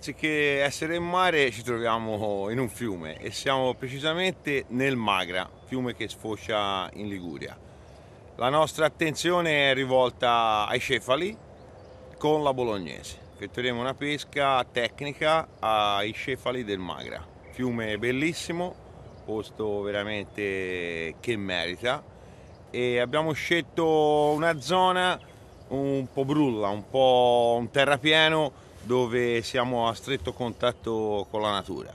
anziché essere in mare ci troviamo in un fiume e siamo precisamente nel Magra, fiume che sfocia in Liguria. La nostra attenzione è rivolta ai cefali con la bolognese. Effettueremo una pesca tecnica ai cefali del Magra, fiume bellissimo, posto veramente che merita e abbiamo scelto una zona un po' brulla, un po' un terrapieno dove siamo a stretto contatto con la natura.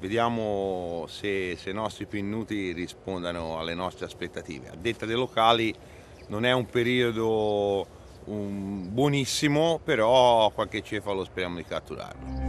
Vediamo se, se i nostri pinnuti rispondano alle nostre aspettative. A detta dei locali non è un periodo un, um, buonissimo, però qualche cefalo speriamo di catturarlo.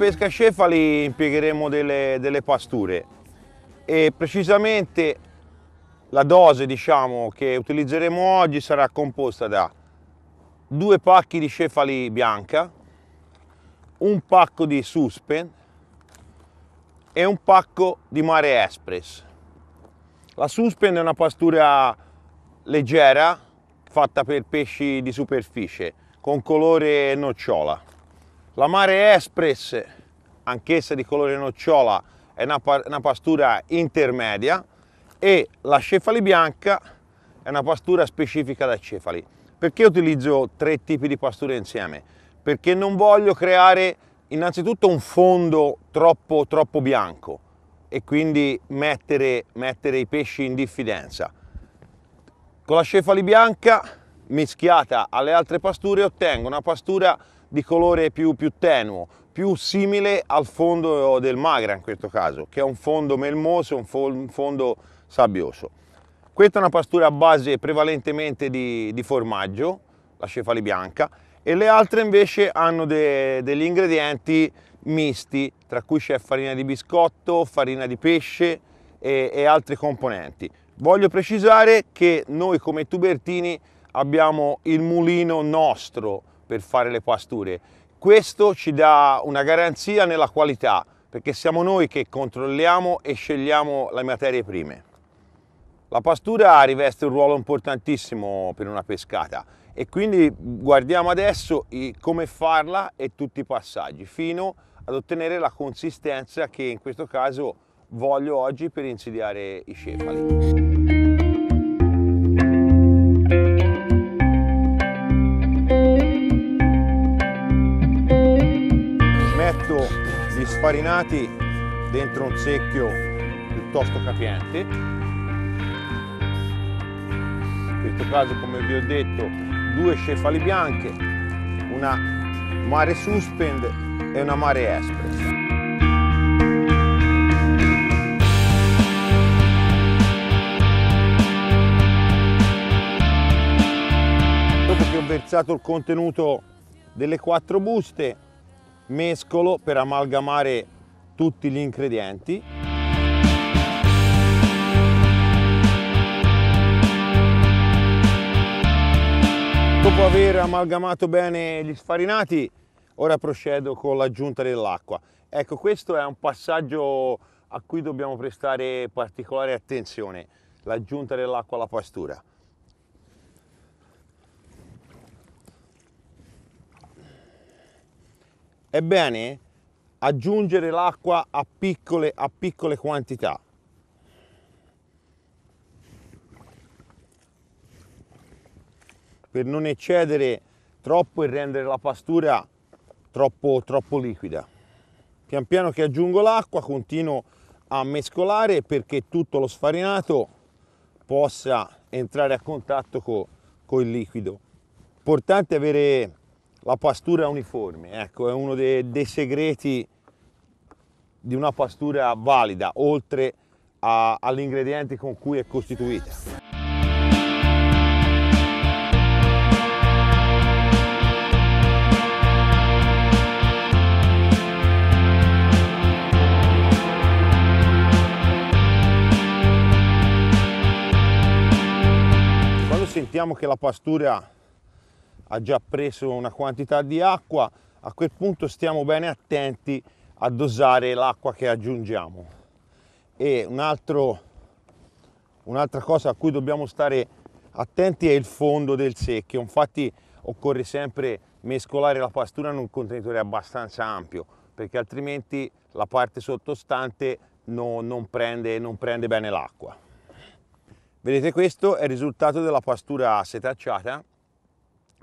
pesca cefali impiegheremo delle, delle pasture e precisamente la dose diciamo, che utilizzeremo oggi sarà composta da due pacchi di cefali bianca, un pacco di suspen e un pacco di mare express. La suspen è una pastura leggera fatta per pesci di superficie con colore nocciola. La Mare Express, anch'essa di colore nocciola, è una, una pastura intermedia e la Cefali Bianca è una pastura specifica da cefali. Perché utilizzo tre tipi di pasture insieme? Perché non voglio creare innanzitutto un fondo troppo, troppo bianco e quindi mettere, mettere i pesci in diffidenza. Con la cefali bianca mischiata alle altre pasture ottengo una pastura di colore più, più tenuo, più simile al fondo del Magra in questo caso, che è un fondo melmoso, un, fo un fondo sabbioso. Questa è una pastura a base prevalentemente di, di formaggio, la cefali bianca, e le altre invece hanno de, degli ingredienti misti, tra cui c'è farina di biscotto, farina di pesce e, e altri componenti. Voglio precisare che noi come tubertini abbiamo il mulino nostro, per fare le pasture. Questo ci dà una garanzia nella qualità perché siamo noi che controlliamo e scegliamo le materie prime. La pastura riveste un ruolo importantissimo per una pescata e quindi guardiamo adesso come farla e tutti i passaggi fino ad ottenere la consistenza che in questo caso voglio oggi per insediare i cefali. gli sfarinati dentro un secchio piuttosto capiente. In questo caso, come vi ho detto, due cefali bianche, una mare suspend e una mare express. Dopo che ho versato il contenuto delle quattro buste, mescolo per amalgamare tutti gli ingredienti. Dopo aver amalgamato bene gli sfarinati, ora procedo con l'aggiunta dell'acqua. Ecco, questo è un passaggio a cui dobbiamo prestare particolare attenzione, l'aggiunta dell'acqua alla pastura. è bene aggiungere l'acqua a piccole, a piccole quantità. Per non eccedere troppo e rendere la pastura troppo, troppo liquida. Pian piano che aggiungo l'acqua continuo a mescolare perché tutto lo sfarinato possa entrare a contatto con co il liquido. Importante avere la pastura uniforme, ecco, è uno dei, dei segreti di una pastura valida, oltre agli ingredienti con cui è costituita. Quando sentiamo che la pastura ha già preso una quantità di acqua, a quel punto stiamo bene attenti a dosare l'acqua che aggiungiamo. E un'altra cosa a cui dobbiamo stare attenti è il fondo del secchio, infatti occorre sempre mescolare la pastura in un contenitore abbastanza ampio, perché altrimenti la parte sottostante no, non, prende, non prende bene l'acqua. Vedete questo è il risultato della pastura setacciata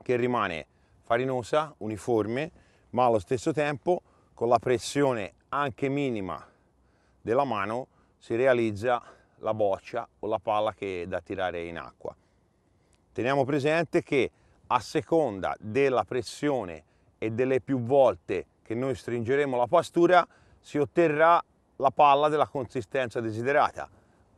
che rimane farinosa, uniforme, ma allo stesso tempo con la pressione anche minima della mano si realizza la boccia o la palla che è da tirare in acqua. Teniamo presente che a seconda della pressione e delle più volte che noi stringeremo la pastura si otterrà la palla della consistenza desiderata.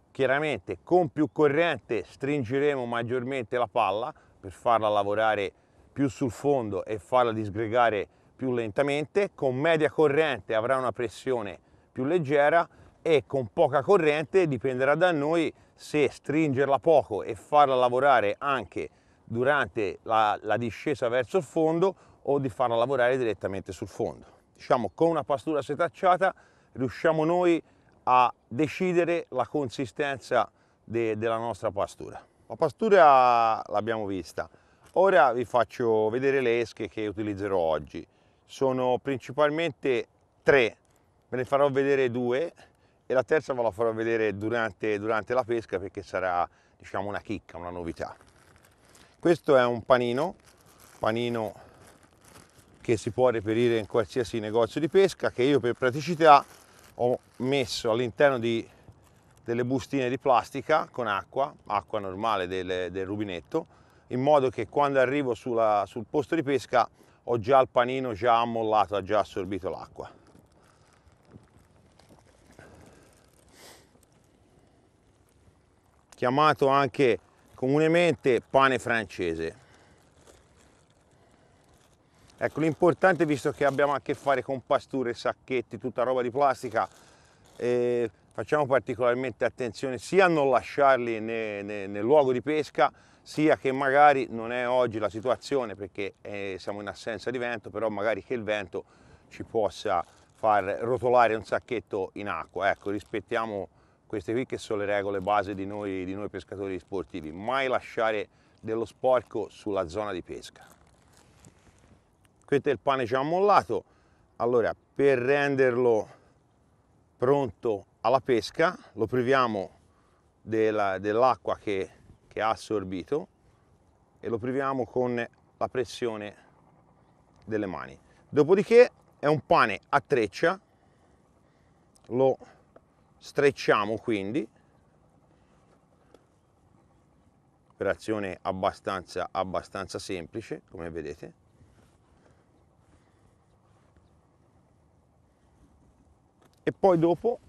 Chiaramente con più corrente stringeremo maggiormente la palla, per farla lavorare più sul fondo e farla disgregare più lentamente, con media corrente avrà una pressione più leggera e con poca corrente dipenderà da noi se stringerla poco e farla lavorare anche durante la, la discesa verso il fondo o di farla lavorare direttamente sul fondo. Diciamo con una pastura setacciata riusciamo noi a decidere la consistenza de, della nostra pastura. La pastura l'abbiamo vista, ora vi faccio vedere le esche che utilizzerò oggi. Sono principalmente tre, ve ne farò vedere due e la terza ve la farò vedere durante, durante la pesca perché sarà diciamo una chicca, una novità. Questo è un panino, panino che si può reperire in qualsiasi negozio di pesca che io per praticità ho messo all'interno di delle bustine di plastica con acqua, acqua normale del, del rubinetto, in modo che quando arrivo sulla, sul posto di pesca ho già il panino già ammollato, ha già assorbito l'acqua. Chiamato anche comunemente pane francese. Ecco, l'importante, visto che abbiamo a che fare con pasture, sacchetti, tutta roba di plastica, eh, facciamo particolarmente attenzione sia a non lasciarli ne, ne, nel luogo di pesca, sia che magari non è oggi la situazione perché eh, siamo in assenza di vento, però magari che il vento ci possa far rotolare un sacchetto in acqua. Ecco, rispettiamo queste qui che sono le regole base di noi, di noi pescatori sportivi, mai lasciare dello sporco sulla zona di pesca. Questo è il pane già mollato, allora per renderlo pronto alla pesca, lo priviamo dell'acqua dell che, che ha assorbito e lo priviamo con la pressione delle mani. Dopodiché è un pane a treccia, lo strecciamo quindi, operazione abbastanza, abbastanza semplice come vedete. E poi dopo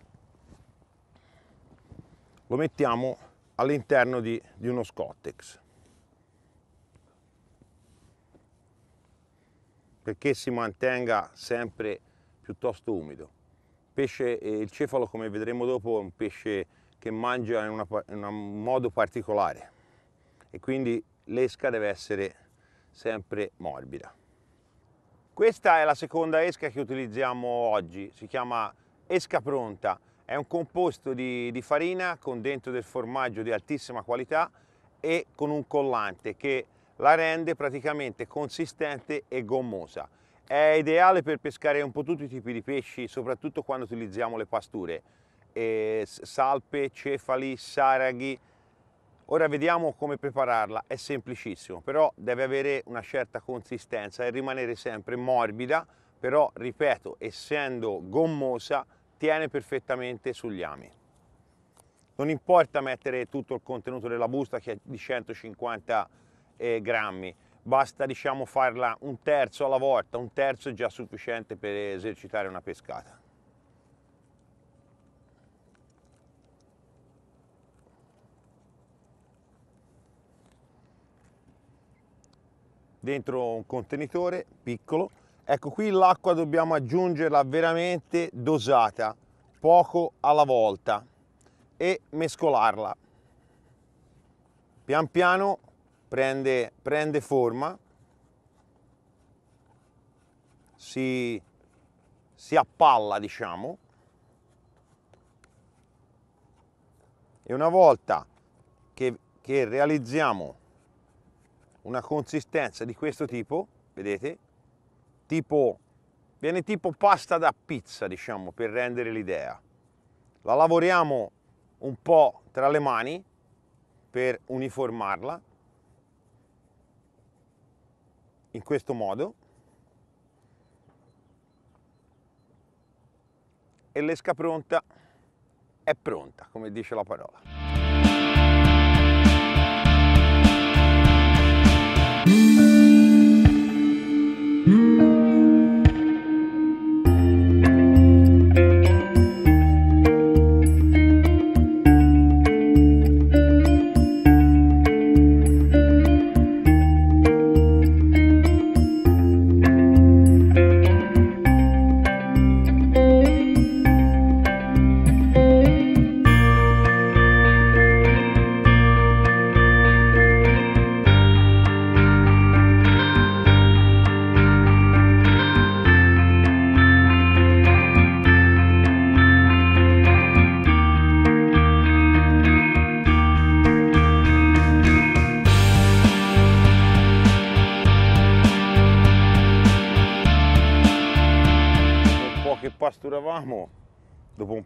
lo mettiamo all'interno di, di uno scottex. perché si mantenga sempre piuttosto umido. Pesce, eh, il cefalo, come vedremo dopo, è un pesce che mangia in, una, in, un modo particolare e quindi l'esca deve essere sempre morbida. Questa è la seconda esca che utilizziamo oggi, si chiama esca pronta. È un composto di, di farina con dentro del formaggio di altissima qualità e con un collante che la rende praticamente consistente e gommosa. È ideale per pescare un po' tutti i tipi di pesci, soprattutto quando utilizziamo le pasture, e salpe, cefali, saraghi. Ora vediamo come prepararla, è semplicissimo, però deve avere una certa consistenza e rimanere sempre morbida, però ripeto, essendo gommosa tiene perfettamente sugli ami. Non importa mettere tutto il contenuto della busta che è di 150 eh, grammi, basta diciamo farla un terzo alla volta, un terzo è già sufficiente per esercitare una pescata. Dentro un contenitore piccolo Ecco qui l'acqua dobbiamo aggiungerla veramente dosata, poco alla volta e mescolarla. Pian piano prende, prende forma, si, si appalla diciamo e una volta che, che realizziamo una consistenza di questo tipo, vedete, tipo, viene tipo pasta da pizza, diciamo, per rendere l'idea. La lavoriamo un po' tra le mani per uniformarla, in questo modo, e l'esca pronta è pronta, come dice la parola.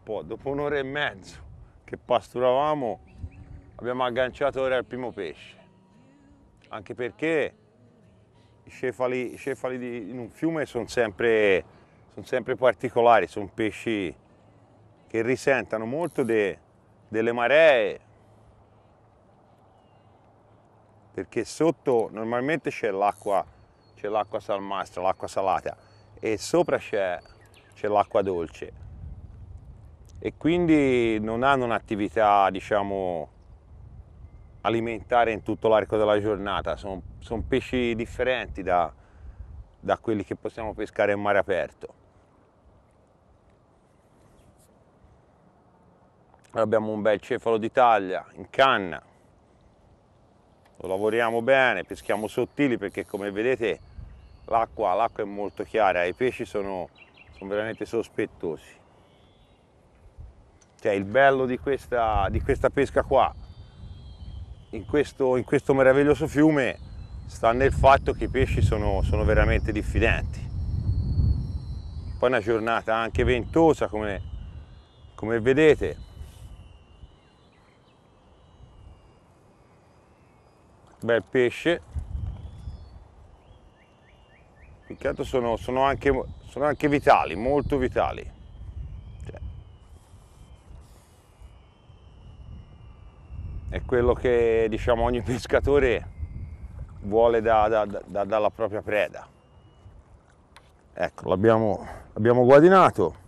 po', dopo un'ora e mezzo che pasturavamo abbiamo agganciato ora il primo pesce, anche perché i cefali, i cefali di, in un fiume sono sempre, sono sempre particolari, sono pesci che risentano molto de, delle maree, perché sotto normalmente c'è l'acqua salmastra, l'acqua salata e sopra c'è l'acqua dolce e quindi non hanno un'attività diciamo, alimentare in tutto l'arco della giornata, sono, sono pesci differenti da, da quelli che possiamo pescare in mare aperto. Abbiamo un bel cefalo di taglia in canna, lo lavoriamo bene, peschiamo sottili perché come vedete l'acqua è molto chiara, i pesci sono, sono veramente sospettosi. Cioè il bello di questa, di questa pesca qua, in questo, in questo, meraviglioso fiume, sta nel fatto che i pesci sono, sono veramente diffidenti. Poi una giornata anche ventosa come, come vedete. Bel pesce, Piccato sono, sono, anche, sono anche vitali, molto vitali. è quello che diciamo, ogni pescatore vuole da, da, da, dalla propria preda. Ecco, l'abbiamo, l'abbiamo guadinato.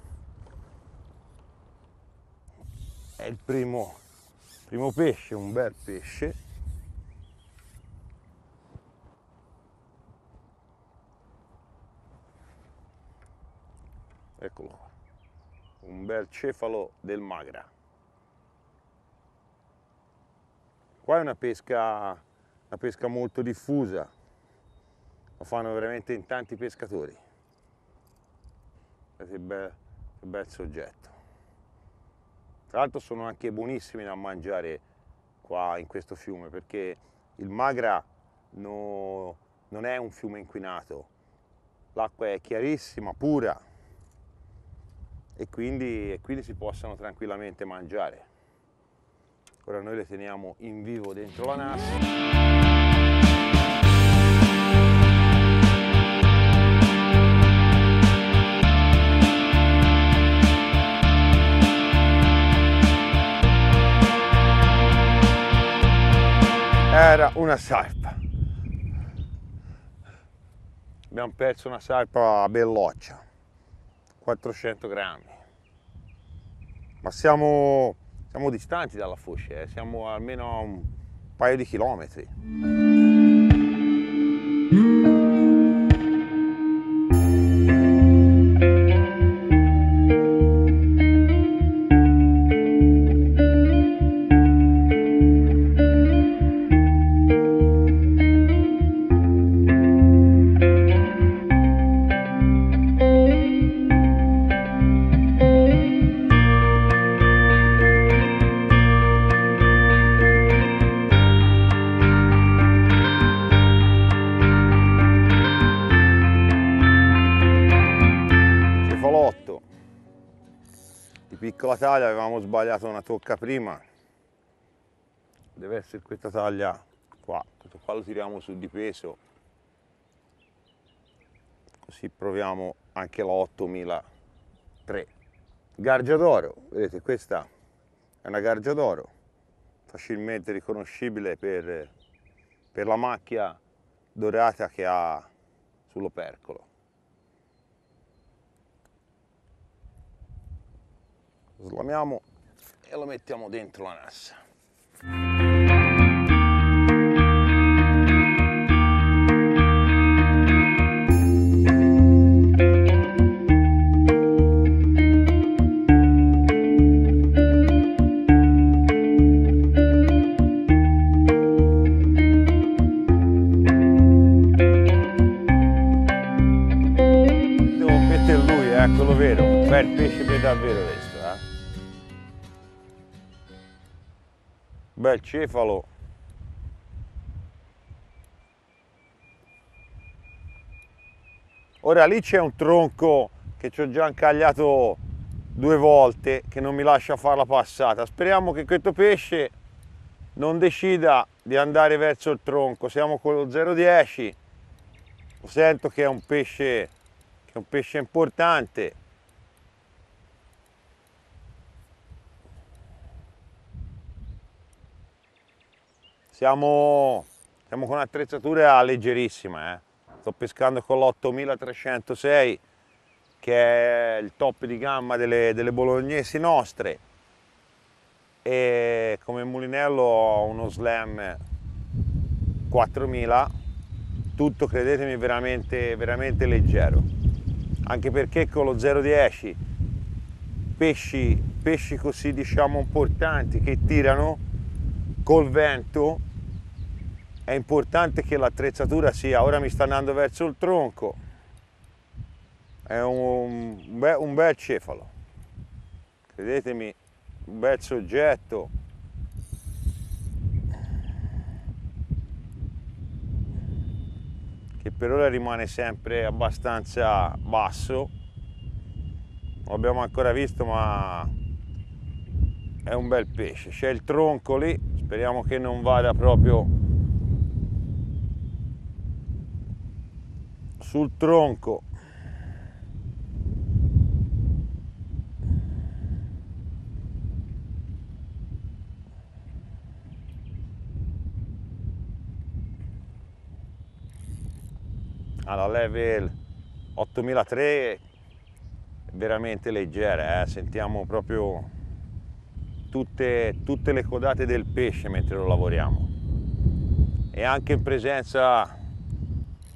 È il primo, primo pesce, un bel pesce. Eccolo, un bel cefalo del magra. Qua è una pesca, una pesca molto diffusa, lo fanno veramente in tanti pescatori. Guardate che bel, che bel soggetto. Tra l'altro sono anche buonissimi da mangiare qua in questo fiume perché il Magra no, non è un fiume inquinato, l'acqua è chiarissima, pura e quindi, e quindi si possono tranquillamente mangiare. Ora noi le teniamo in vivo dentro la NAS. Era una sarpa. Abbiamo perso una sarpa belloccia, 400 grammi. Ma siamo siamo distanti dalla foce, eh? siamo almeno a un paio di chilometri. tocca prima deve essere questa taglia qua questo qua lo tiriamo su di peso così proviamo anche la 8003 gargia d'oro vedete questa è una gargia d'oro facilmente riconoscibile per, per la macchia dorata che ha sull'opercolo slamiamo e lo mettiamo dentro la nassa. il cefalo ora lì c'è un tronco che ci ho già incagliato due volte che non mi lascia fare la passata speriamo che questo pesce non decida di andare verso il tronco siamo con lo 010 sento che è un pesce che è un pesce importante Siamo, siamo con attrezzature leggerissime, eh. sto pescando con l'8306 che è il top di gamma delle, delle bolognesi nostre e come mulinello ho uno slam 4000 tutto credetemi veramente, veramente leggero anche perché con lo 010 pesci, pesci così diciamo importanti che tirano col vento è importante che l'attrezzatura sia, ora mi sta andando verso il tronco, è un, be un bel cefalo, credetemi, un bel soggetto. che per ora rimane sempre abbastanza basso, non abbiamo ancora visto ma è un bel pesce, c'è il tronco lì, speriamo che non vada proprio sul tronco alla level 8003 veramente leggera eh? sentiamo proprio tutte, tutte le codate del pesce mentre lo lavoriamo e anche in presenza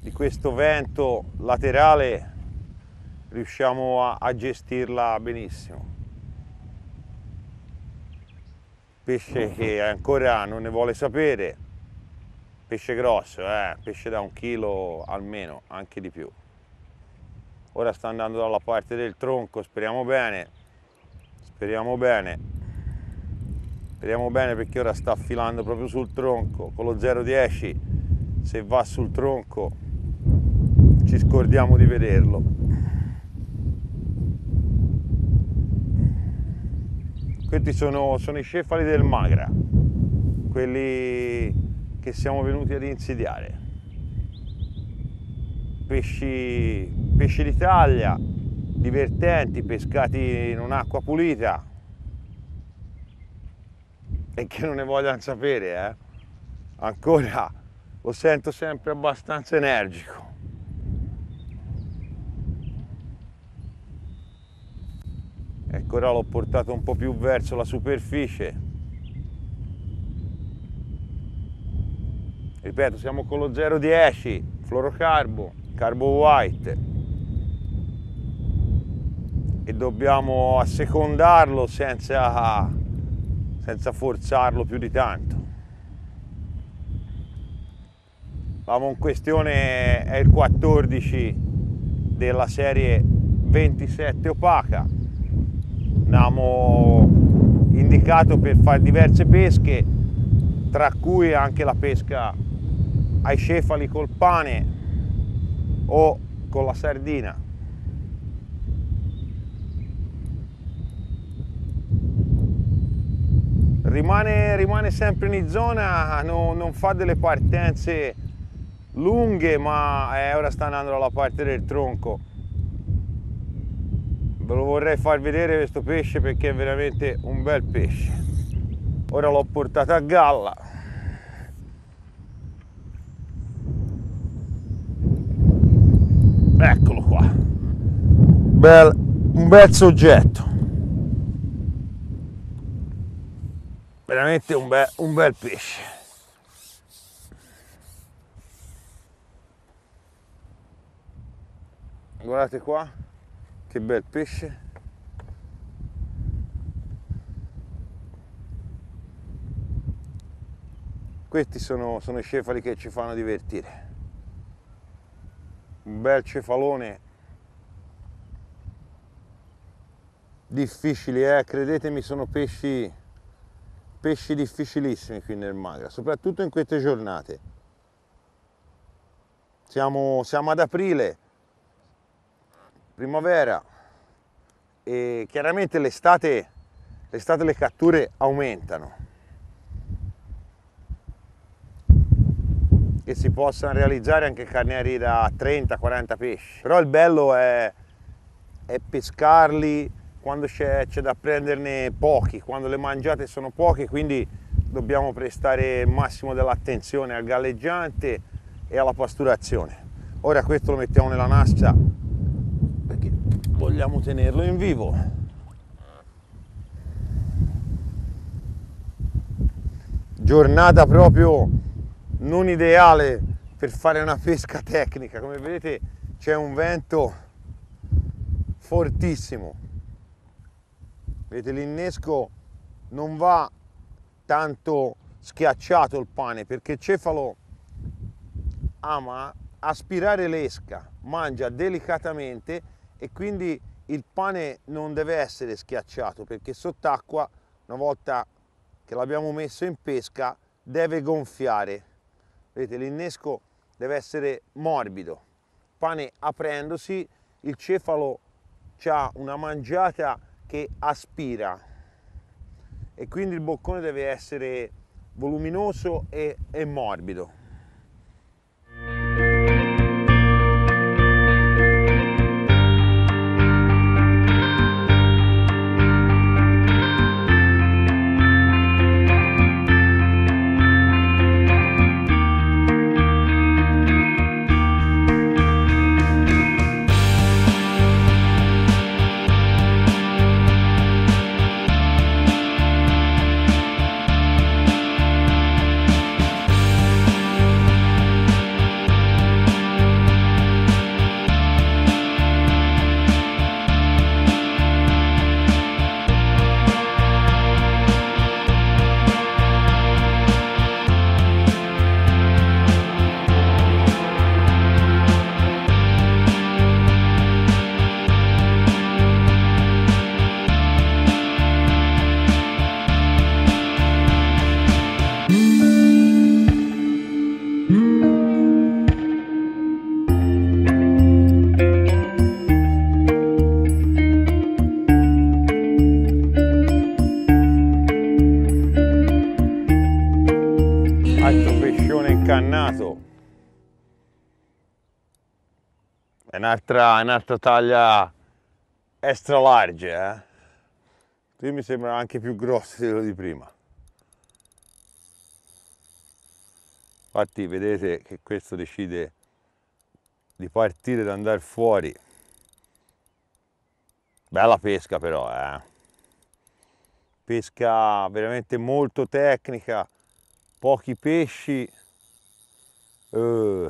di questo vento laterale riusciamo a, a gestirla benissimo. Pesce mhm. che ancora non ne vuole sapere, pesce grosso, eh? pesce da un chilo almeno, anche di più. Ora sta andando dalla parte del tronco, speriamo bene, speriamo bene. Speriamo bene perché ora sta affilando proprio sul tronco, con lo 0,10 se va sul tronco ci scordiamo di vederlo. Questi sono, sono i cefali del Magra, quelli che siamo venuti ad insidiare. Pesci, pesci d'Italia, divertenti, pescati in un'acqua pulita e che non ne vogliono sapere, eh? ancora lo sento sempre abbastanza energico. ora l'ho portato un po' più verso la superficie ripeto siamo con lo 010 fluorocarbo carbo white e dobbiamo assecondarlo senza, senza forzarlo più di tanto l'amo in questione è il 14 della serie 27 opaca Andiamo indicato per fare diverse pesche, tra cui anche la pesca ai cefali col pane o con la sardina. Rimane, rimane sempre in zona, non, non fa delle partenze lunghe, ma eh, ora sta andando dalla parte del tronco ve lo vorrei far vedere questo pesce perché è veramente un bel pesce ora l'ho portato a galla eccolo qua bel, un bel soggetto veramente un bel, un bel pesce guardate qua che bel pesce questi sono, sono i cefali che ci fanno divertire un bel cefalone difficili eh? credetemi sono pesci pesci difficilissimi qui nel Magra soprattutto in queste giornate siamo, siamo ad aprile primavera e chiaramente l'estate, l'estate le catture aumentano. Che si possano realizzare anche carnieri da 30-40 pesci. Però il bello è, è pescarli quando c'è, da prenderne pochi, quando le mangiate sono poche, quindi dobbiamo prestare il massimo dell'attenzione al galleggiante e alla pasturazione. Ora questo lo mettiamo nella nascia vogliamo tenerlo in vivo. Giornata proprio non ideale per fare una pesca tecnica, come vedete c'è un vento fortissimo. Vedete l'innesco non va tanto schiacciato il pane perché Cefalo ama aspirare l'esca, mangia delicatamente e quindi il pane non deve essere schiacciato perché sott'acqua una volta che l'abbiamo messo in pesca deve gonfiare vedete l'innesco deve essere morbido il pane aprendosi il cefalo ha una mangiata che aspira e quindi il boccone deve essere voluminoso e, e morbido un'altra un taglia extra large, eh? Qui mi sembra anche più grosso di quello di prima. Infatti vedete che questo decide di partire ed andare fuori. Bella pesca però, eh? Pesca veramente molto tecnica, pochi pesci. Uh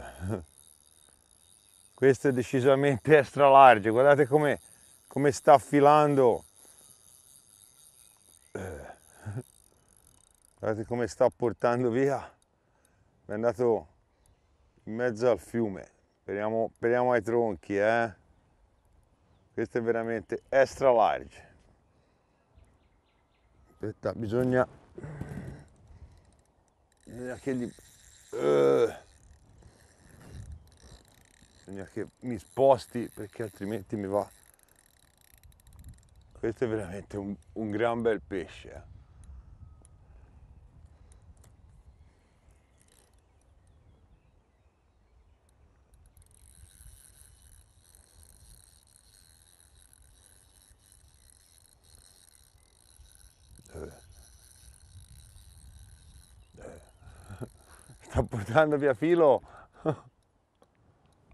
questo è decisamente extra large guardate come come sta affilando eh. guardate come sta portando via è andato in mezzo al fiume speriamo, speriamo ai tronchi eh questo è veramente extra large aspetta bisogna bisogna che gli uh bisogna che mi sposti perché altrimenti mi va questo è veramente un, un gran bel pesce eh. eh. eh. sta portando via filo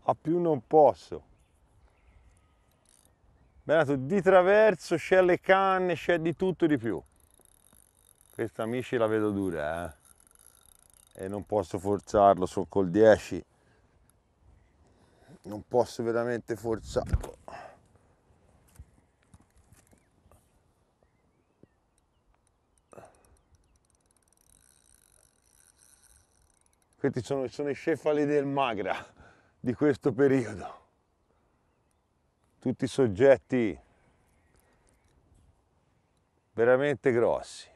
a più non posso. Benato, di traverso c'è le canne, c'è di tutto e di più. Questa amici la vedo dura, eh? E non posso forzarlo, sono col 10. Non posso veramente forzarlo. Questi sono, sono i cefali del magra di questo periodo. Tutti soggetti veramente grossi.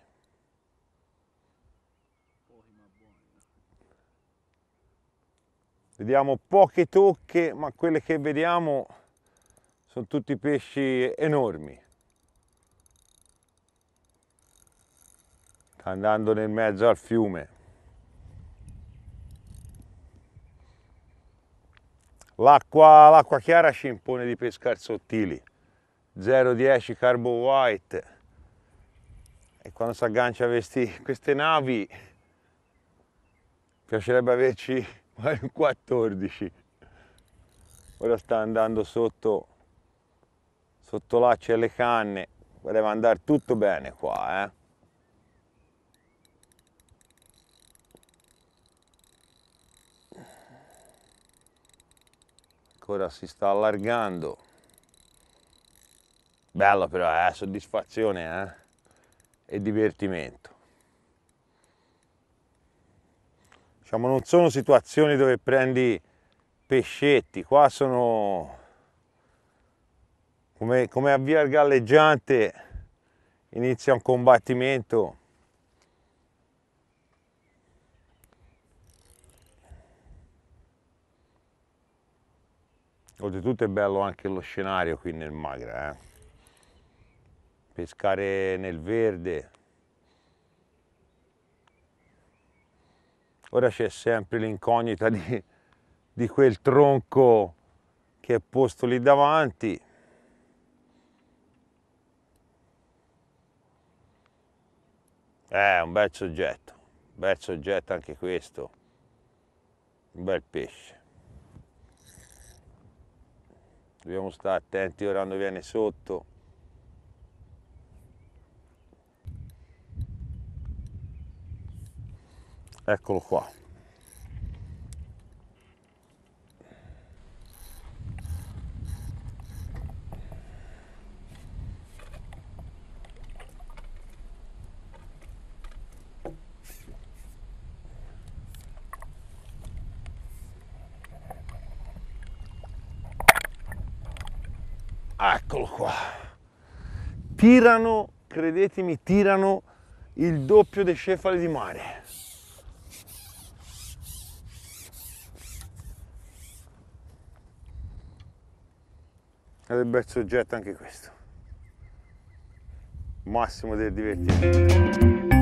Vediamo poche tocche, ma quelle che vediamo sono tutti pesci enormi. Andando nel mezzo al fiume. L'acqua chiara ci impone di pescare sottili, 0,10 carbon white e quando si aggancia questi, queste navi piacerebbe averci un 14. Ora sta andando sotto, sotto là c'è le canne, voleva andare tutto bene qua eh. ancora si sta allargando. bella però, eh? soddisfazione eh? e divertimento. Diciamo, non sono situazioni dove prendi pescetti, qua sono come, come a via galleggiante inizia un combattimento Oltretutto è bello anche lo scenario qui nel Magra. Eh? Pescare nel verde. Ora c'è sempre l'incognita di, di quel tronco che è posto lì davanti. Eh, un bel soggetto, un bel soggetto anche questo, un bel pesce dobbiamo stare attenti ora quando viene sotto eccolo qua eccolo qua, tirano, credetemi, tirano il doppio dei cefali di mare. Ed è un bel soggetto anche questo. Massimo del divertimento.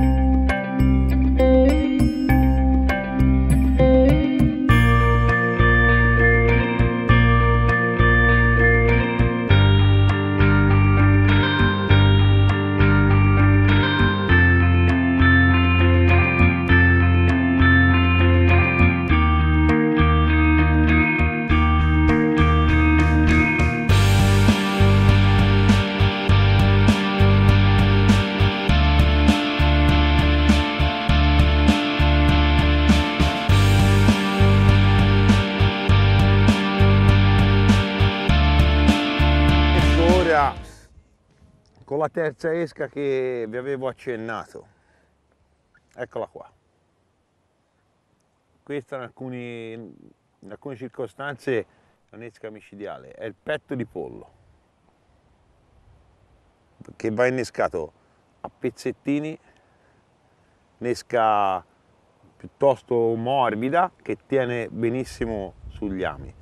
terza esca che vi avevo accennato eccola qua questa in, alcuni, in alcune circostanze è un'esca micidiale è il petto di pollo che va innescato a pezzettini un'esca piuttosto morbida che tiene benissimo sugli ami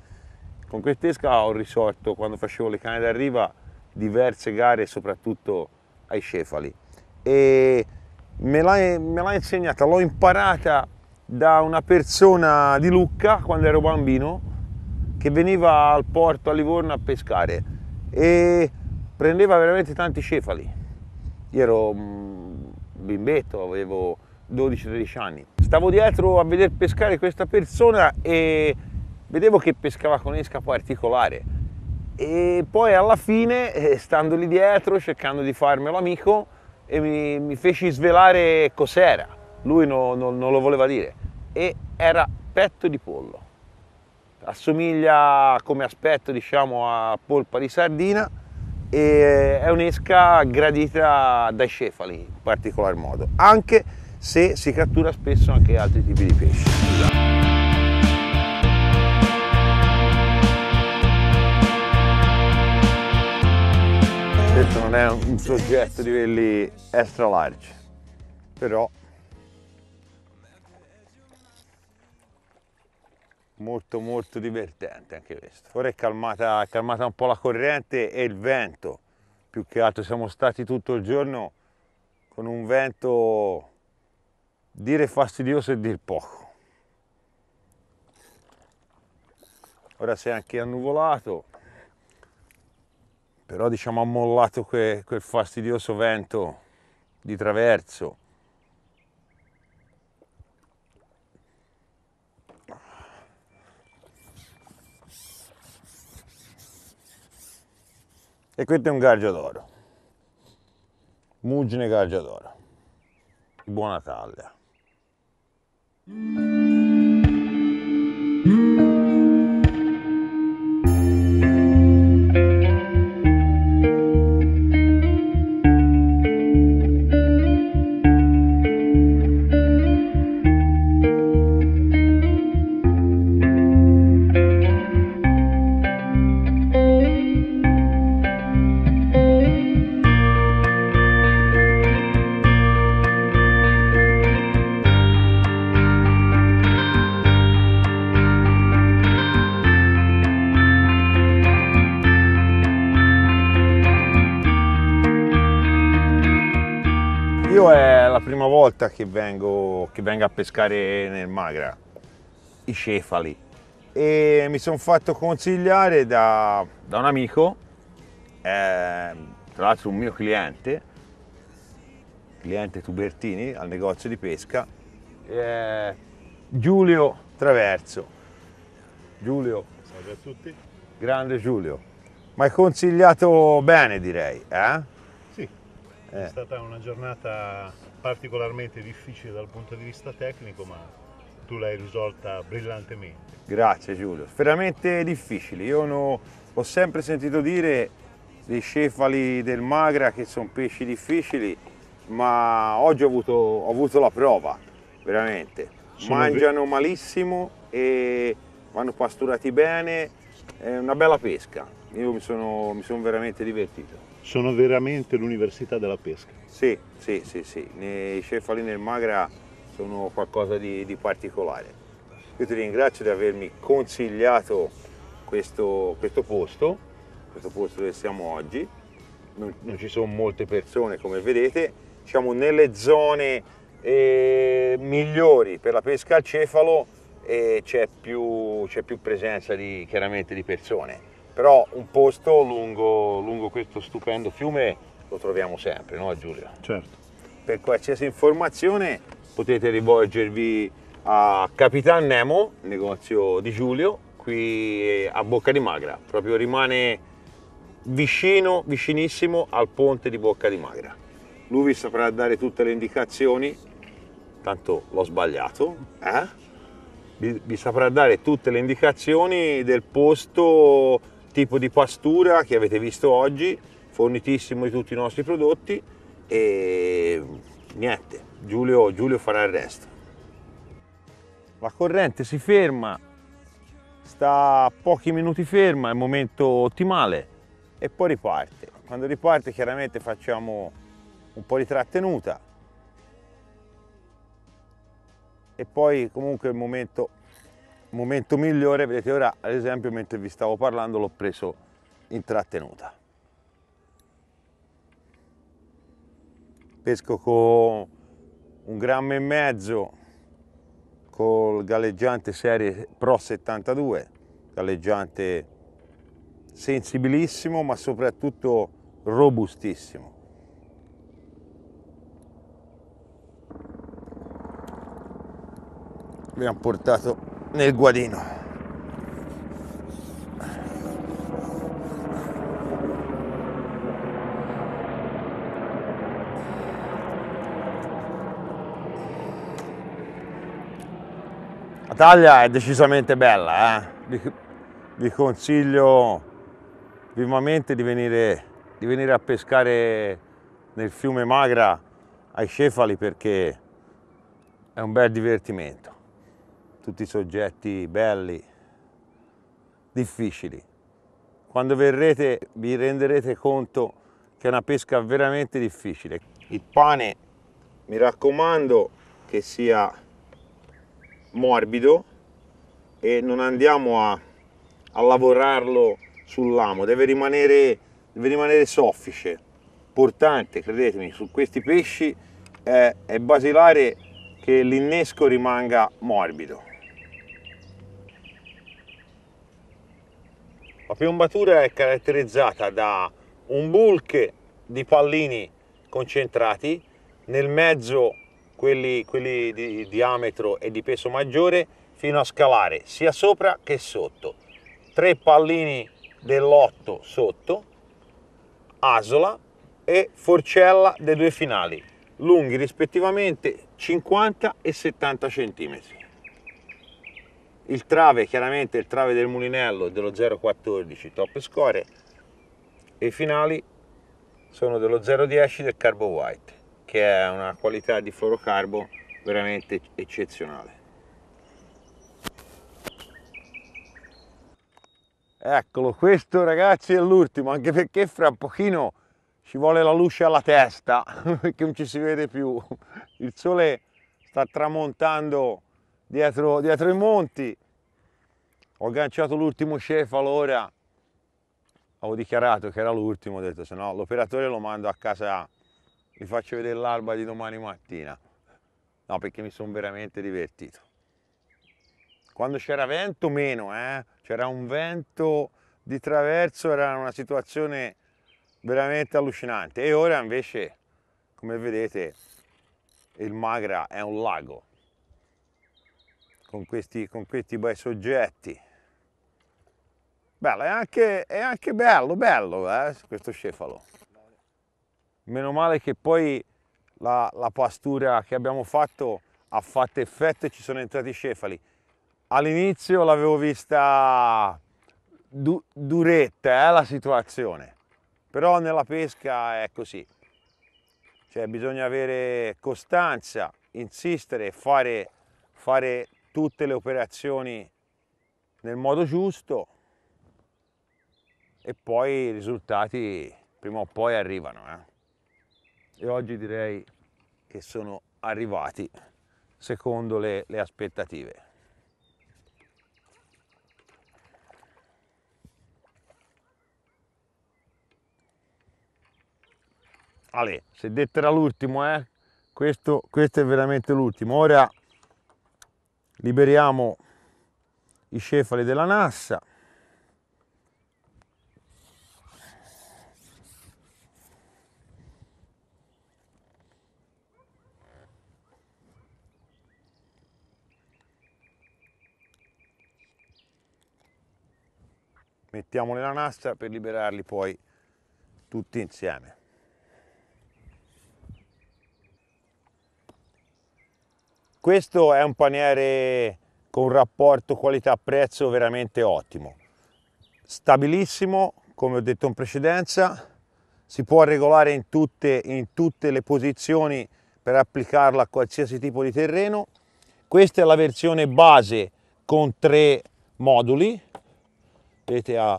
con quest'esca ho risolto quando facevo le canne d'arriva diverse gare soprattutto ai cefali e me l'ha, insegnata, l'ho imparata da una persona di Lucca quando ero bambino che veniva al porto a Livorno a pescare e prendeva veramente tanti cefali. Io ero mm, bimbetto, avevo 12-13 anni. Stavo dietro a vedere pescare questa persona e vedevo che pescava con esca particolare e poi alla fine, eh, stando lì dietro, cercando di farmelo amico, mi, mi, feci svelare cos'era. Lui no, no, non lo voleva dire. E era petto di pollo. Assomiglia come aspetto diciamo, a polpa di sardina e è un'esca gradita dai cefali in particolar modo, anche se si cattura spesso anche altri tipi di pesci. Questo non è un soggetto di quelli extra large, però molto molto divertente anche questo. Ora è calmata, è calmata un po' la corrente e il vento, più che altro siamo stati tutto il giorno con un vento dire fastidioso e dir poco. Ora si è anche annuvolato, però diciamo ha mollato que, quel fastidioso vento di traverso. E questo è un gargio d'oro, Mugne gargio d'oro. Buona taglia. che, vengo, che vengo a pescare nel Magra, i cefali. E mi sono fatto consigliare da, da un amico, eh, tra l'altro un mio cliente, cliente Tubertini al negozio di pesca, eh, Giulio Traverso. Giulio. Salve a tutti. Grande Giulio. Ma hai consigliato bene direi, eh? Sì, eh. è stata una giornata particolarmente difficile dal punto di vista tecnico, ma tu l'hai risolta brillantemente. Grazie Giulio, veramente difficile. Io no, ho sempre sentito dire dei cefali del magra che sono pesci difficili, ma oggi ho avuto, ho avuto la prova, veramente. Sono Mangiano vi... malissimo e vanno pasturati bene, è una bella pesca. Io mi sono, mi sono veramente divertito sono veramente l'università della pesca. Sì, sì, sì, sì. i cefali nel Magra sono qualcosa di, di, particolare. Io ti ringrazio di avermi consigliato questo, questo posto, questo posto dove siamo oggi. Non, non, ci sono molte persone come vedete, siamo nelle zone eh, migliori per la pesca al cefalo e c'è più, più, presenza di, chiaramente di persone però un posto lungo, lungo questo stupendo fiume lo troviamo sempre, no Giulio? Certo. Per qualsiasi informazione potete rivolgervi a Capitan Nemo, negozio di Giulio, qui a Bocca di Magra, proprio rimane vicino, vicinissimo al ponte di Bocca di Magra. Lui vi saprà dare tutte le indicazioni, tanto l'ho sbagliato, eh? vi, vi saprà dare tutte le indicazioni del posto tipo di pastura che avete visto oggi, fornitissimo di tutti i nostri prodotti e niente, Giulio, Giulio farà il resto. La corrente si ferma, sta pochi minuti ferma, è il momento ottimale e poi riparte. Quando riparte chiaramente facciamo un po' di trattenuta e poi comunque è il momento momento migliore, vedete ora ad esempio mentre vi stavo parlando l'ho preso in trattenuta. Pesco con un grammo e mezzo col galleggiante serie Pro 72, galleggiante sensibilissimo ma soprattutto robustissimo. Abbiamo portato nel guadino. La taglia è decisamente bella, eh? vi, vi, consiglio vivamente di venire, di venire a pescare nel fiume Magra ai cefali perché è un bel divertimento tutti soggetti belli, difficili. Quando verrete vi renderete conto che è una pesca veramente difficile. Il pane, mi raccomando, che sia morbido e non andiamo a, a lavorarlo sull'amo, deve rimanere, deve rimanere soffice. Importante, credetemi, su questi pesci è, è basilare che l'innesco rimanga morbido. La piombatura è caratterizzata da un bulk di pallini concentrati, nel mezzo quelli, quelli di diametro e di peso maggiore fino a scalare sia sopra che sotto. Tre pallini dell'otto sotto, asola e forcella dei due finali, lunghi rispettivamente 50 e 70 cm il trave chiaramente il trave del mulinello dello 014 top score e i finali sono dello 010 del carbo white che è una qualità di fluorocarbo veramente eccezionale eccolo questo ragazzi è l'ultimo anche perché fra un pochino ci vuole la luce alla testa perché non ci si vede più il sole sta tramontando dietro, dietro i monti. Ho agganciato l'ultimo cefalo ora, avevo dichiarato che era l'ultimo, ho detto se no l'operatore lo mando a casa, vi faccio vedere l'alba di domani mattina. No, perché mi sono veramente divertito. Quando c'era vento meno, eh? c'era un vento di traverso, era una situazione veramente allucinante. E ora invece, come vedete, il Magra è un lago con questi, con questi bei soggetti. Bello, è anche, è anche bello, bello eh, questo cefalo. Meno male che poi la, la pastura che abbiamo fatto ha fatto effetto e ci sono entrati i cefali. All'inizio l'avevo vista du, duretta eh, la situazione, però nella pesca è così. Cioè bisogna avere costanza, insistere, fare, fare tutte le operazioni nel modo giusto e poi i risultati prima o poi arrivano. Eh? E oggi direi che sono arrivati secondo le, le aspettative. Ale, se detto era l'ultimo, eh? questo, questo è veramente l'ultimo. Ora liberiamo i cefali della nassa, mettiamo nella nassa per liberarli poi tutti insieme. Questo è un paniere con un rapporto qualità-prezzo veramente ottimo, stabilissimo, come ho detto in precedenza, si può regolare in tutte, in tutte le posizioni per applicarla a qualsiasi tipo di terreno. Questa è la versione base con tre moduli, vedete ha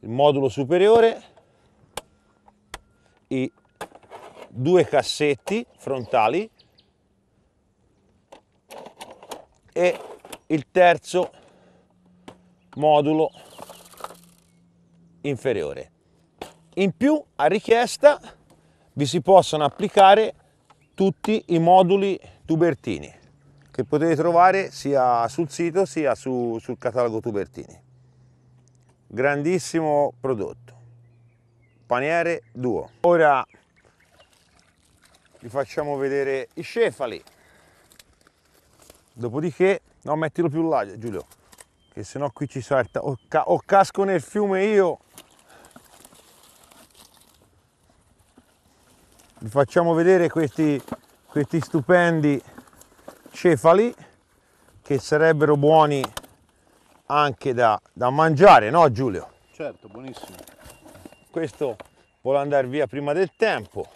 il modulo superiore, i due cassetti frontali e il terzo modulo inferiore. In più, a richiesta, vi si possono applicare tutti i moduli tubertini che potete trovare sia sul sito sia su, sul catalogo tubertini. Grandissimo prodotto. Paniere duo. Ora vi facciamo vedere i cefali dopodiché no mettilo più là Giulio che sennò qui ci salta o, ca o casco nel fiume io vi facciamo vedere questi, questi stupendi cefali che sarebbero buoni anche da, da mangiare no Giulio? certo buonissimo questo vuole andare via prima del tempo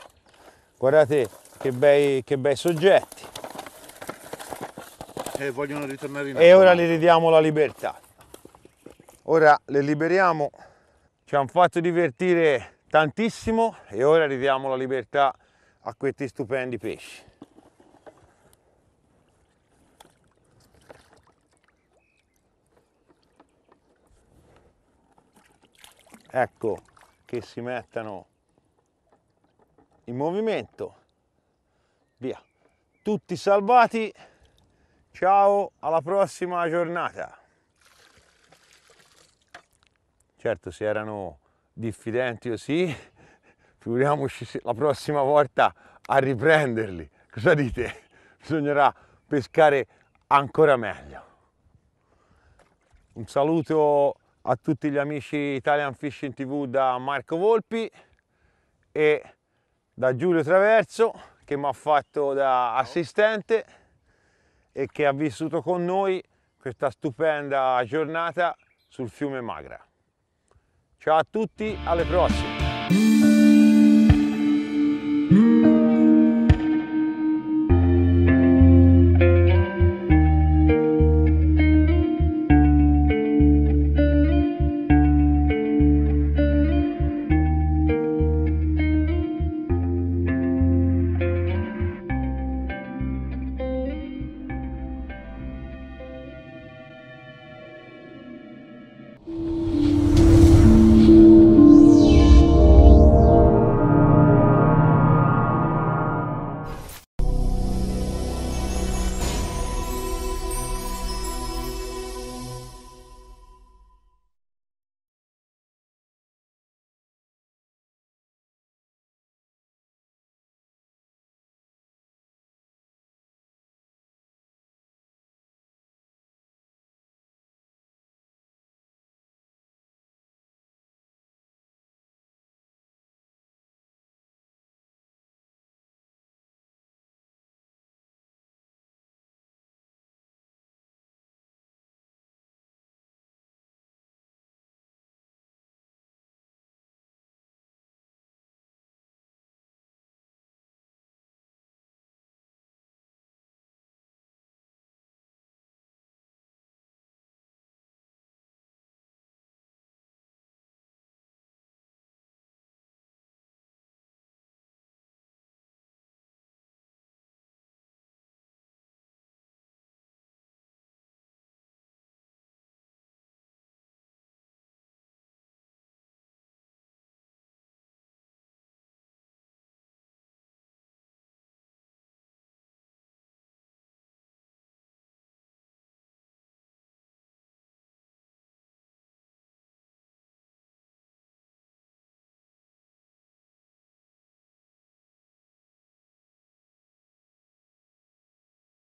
guardate che bei, che bei soggetti e vogliono ritornare in acqua. E ora le ridiamo la libertà. Ora le liberiamo, ci hanno fatto divertire tantissimo e ora ridiamo la libertà a questi stupendi pesci. Ecco che si mettono in movimento. Via. Tutti salvati. Ciao, alla prossima giornata. Certo, se erano diffidenti o sì figuriamoci la prossima volta a riprenderli. Cosa dite? Bisognerà pescare ancora meglio. Un saluto a tutti gli amici Italian Fishing TV da Marco Volpi e da Giulio Traverso che mi ha fatto da assistente e che ha vissuto con noi questa stupenda giornata sul fiume Magra. Ciao a tutti, alle prossime!